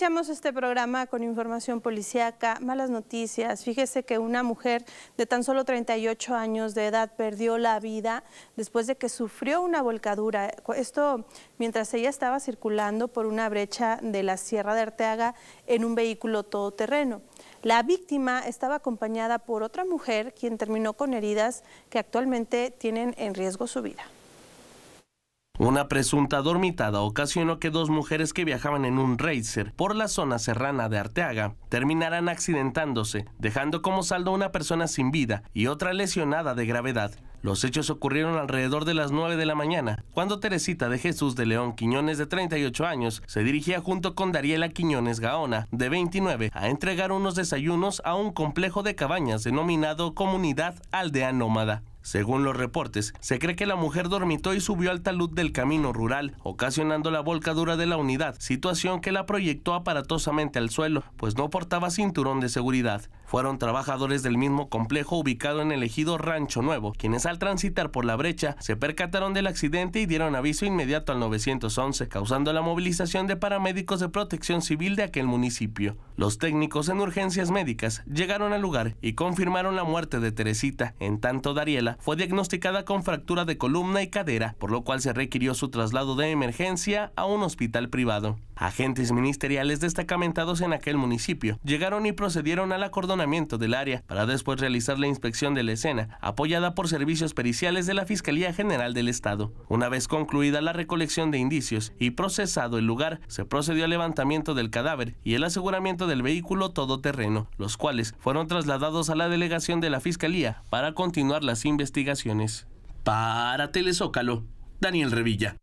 Iniciamos este programa con información policíaca, malas noticias. Fíjese que una mujer de tan solo 38 años de edad perdió la vida después de que sufrió una volcadura. Esto mientras ella estaba circulando por una brecha de la Sierra de Arteaga en un vehículo todoterreno. La víctima estaba acompañada por otra mujer quien terminó con heridas que actualmente tienen en riesgo su vida. Una presunta dormitada ocasionó que dos mujeres que viajaban en un racer por la zona serrana de Arteaga terminaran accidentándose, dejando como saldo una persona sin vida y otra lesionada de gravedad. Los hechos ocurrieron alrededor de las 9 de la mañana, cuando Teresita de Jesús de León Quiñones de 38 años se dirigía junto con Dariela Quiñones Gaona, de 29, a entregar unos desayunos a un complejo de cabañas denominado Comunidad Aldea Nómada. Según los reportes, se cree que la mujer dormitó y subió al talud del camino rural, ocasionando la volcadura de la unidad, situación que la proyectó aparatosamente al suelo, pues no portaba cinturón de seguridad fueron trabajadores del mismo complejo ubicado en el ejido Rancho Nuevo, quienes al transitar por la brecha se percataron del accidente y dieron aviso inmediato al 911, causando la movilización de paramédicos de protección civil de aquel municipio. Los técnicos en urgencias médicas llegaron al lugar y confirmaron la muerte de Teresita, en tanto Dariela fue diagnosticada con fractura de columna y cadera, por lo cual se requirió su traslado de emergencia a un hospital privado. Agentes ministeriales destacamentados en aquel municipio llegaron y procedieron al acordonamiento del área para después realizar la inspección de la escena, apoyada por servicios periciales de la Fiscalía General del Estado. Una vez concluida la recolección de indicios y procesado el lugar, se procedió al levantamiento del cadáver y el aseguramiento del vehículo todoterreno, los cuales fueron trasladados a la delegación de la Fiscalía para continuar las investigaciones. Para Telezócalo, Daniel Revilla.